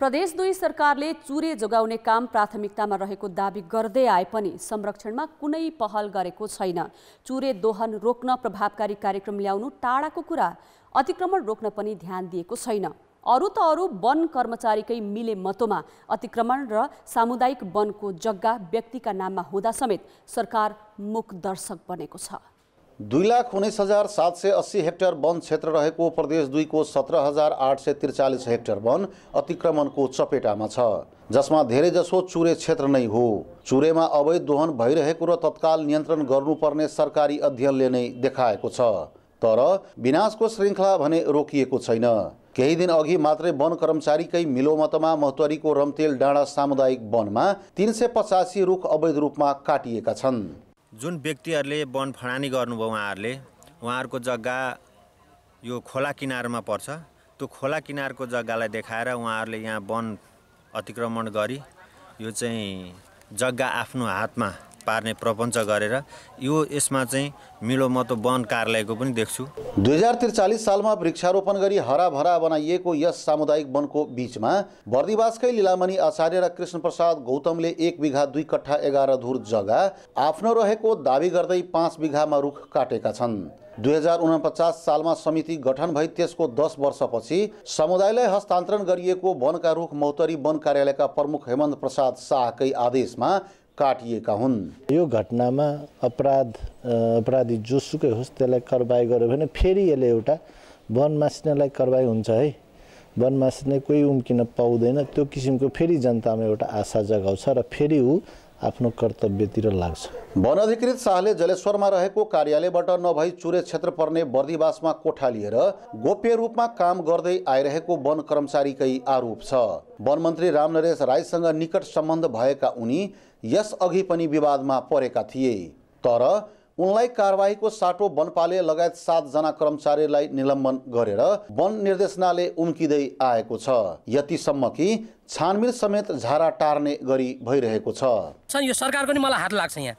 प्रदेश दुई सरकारले चुरे जोगाउने काम प्राथमिकतामा रहेको दावी गर्दै आए पनि संरक्षणमा कुनै पहल गरेको छैन चुरे दोहन रोक्न प्रभावकारी कार्यक्रम ल्याउनु टाढाको कुरा अतिक्रमण रोक्न पनि ध्यान दिएको छैन अरू त अरू वन कर्मचारीकै मिले मतोमा अतिक्रमण र सामुदायिक वनको जग्गा व्यक्तिका नाममा हुँदा समेत सरकार मुख दर्शक बनेको छ दुई लाख उन्नाइस हजार सात सय अस्सी हेक्टर वन क्षेत्र रहेको प्रदेश दुईको सत्र हजार आठ सय त्रिचालिस हेक्टर वन अतिक्रमणको चपेटामा छ जसमा धेरैजसो चुरे क्षेत्र नै हो चुरेमा अवैध दोहन भइरहेको र तत्काल नियन्त्रण गर्नुपर्ने सरकारी अध्ययनले नै देखाएको छ तर विनाशको श्रृङ्खला भने रोकिएको छैन केही दिन अघि मात्रै वन कर्मचारीकै मिलोमतमा महोत्तरीको रम्तेल डाँडा सामुदायिक वनमा तिन सय पचासी रुख अवैध रूपमा काटिएका छन् जुन व्यक्तिहरूले वन फडानी गर्नुभयो उहाँहरूले उहाँहरूको जग्गा यो खोला किनारमा पर्छ त्यो खोला किनारको जग्गालाई देखाएर उहाँहरूले यहाँ वन अतिक्रमण गरी यो चाहिँ जग्गा आफ्नो हातमा पार्ने प्रपञ्च गरेर यो यसमा चाहिँ मिलोमतो वन कार्यालयको पनि देख्छु दुई हजार त्रिचालिस सालमा वृक्षारोपण गरी हराभरा बनाइएको यस सामुदायिक वनको बिचमा बर्दिवासकै लिलामणि आचार्य र कृष्णप्रसाद गौतमले एक बिघा दुई कट्ठा एघार धुर जग्गा आफ्नो रहेको दावी गर्दै पाँच बिघामा रुख काटेका छन् दुई हजार उनपचास सालमा समिति गठन भई त्यसको दस वर्षपछि समुदायलाई हस्तान्तरण गरिएको वनका रुख मौतरी वन कार्यालयका प्रमुख हेमन्त प्रसाद शाहकै आदेशमा काटिएका हुन् यो घटनामा अपराध अपराधी जोसुकै होस् त्यसलाई कारवाही गर्यो भने फेरि यसले एउटा वनमासिनलाई कारवाही हुन्छ है मासिने कोही उम्किन पाउँदैन त्यो किसिमको फेरि जनतामा एउटा आशा जगाउँछ र फेरि ऊ आफ्नो कर्तव्यतिर लाग्छ वन अधिकृत शाहले जलेश्वरमा रहेको कार्यालयबाट नभई चुरे क्षेत्र पर्ने बर्दिवासमा कोठा लिएर गोप्य रूपमा काम गर्दै आइरहेको वन कर्मचारीकै आरोप छ वन मन्त्री रामनरेश राईसँग निकट सम्बन्ध भएका उनी यसअघि पनि विवादमा परेका थिए तर उनलाई कारवाहीको साटो वनपाले लगायत सातजना कर्मचारीलाई निलम्बन गरेर वन निर्देशनाले उम्किँदै आएको छ यतिसम्म कि छानबिन समेत झारा टार्ने गरी भइरहेको छ यो सरकारको नि मलाई हात लाग्छ यहाँ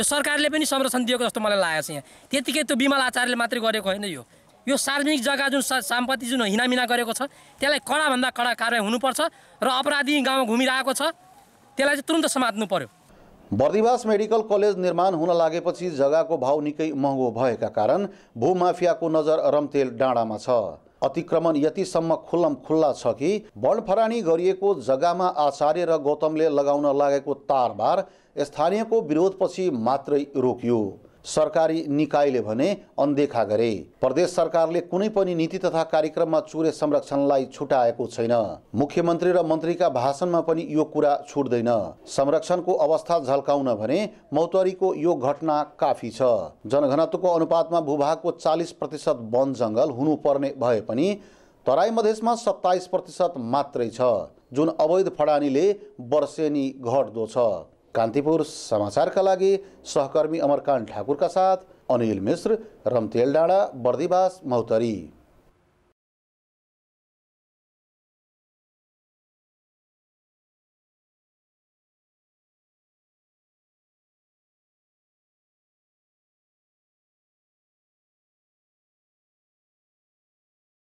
यो सरकारले पनि संरक्षण दिएको जस्तो मलाई लागेको छ यहाँ त्यतिकै त्यो विमल आचार्यले मात्रै गरेको होइन यो यो सार्वजनिक जग्गा जुन सम्पत्ति जुन हिनामिना गरेको छ त्यसलाई कडाभन्दा कडा कारवाही हुनुपर्छ र अपराधी गाउँमा घुमिरहेको छ त्यसलाई चाहिँ तुरन्त समात्नु पर्यो बर्दिवास मेडिकल कलेज निर्माण हुन लागेपछि जग्गाको भाउ निकै महँगो भएका कारण भूमाफियाको नजर रम्तेल डाँडामा छ अतिक्रमण यतिसम्म खुल्लम खुल्ला छ कि बलफरानी गरिएको जग्गामा आचार्य र गौतमले लगाउन लागेको तारबार स्थानीयको विरोधपछि मात्रै रोकियो सरकारी निकायले भने अनदेखा गरे प्रदेश सरकारले कुनै पनि नीति तथा कार्यक्रममा चुरे संरक्षणलाई छुटाएको छैन मुख्यमन्त्री र मन्त्रीका भाषणमा पनि यो कुरा छुट्दैन संरक्षणको अवस्था झल्काउन भने मौतरीको यो घटना काफी छ जनघनत्वको अनुपातमा भूभागको चालिस प्रतिशत वन जङ्गल हुनुपर्ने भए पनि तराई मधेसमा सत्ताइस प्रतिशत मात्रै छ जुन अवैध फडानीले वर्षेनी घट्दो छ कान्तिपुर समाचारका लागि सहकर्मी अमरकान्त ठाकुरका साथ अनिल मिश्र रम्तेल डाँडा बर्दिबास मौतरी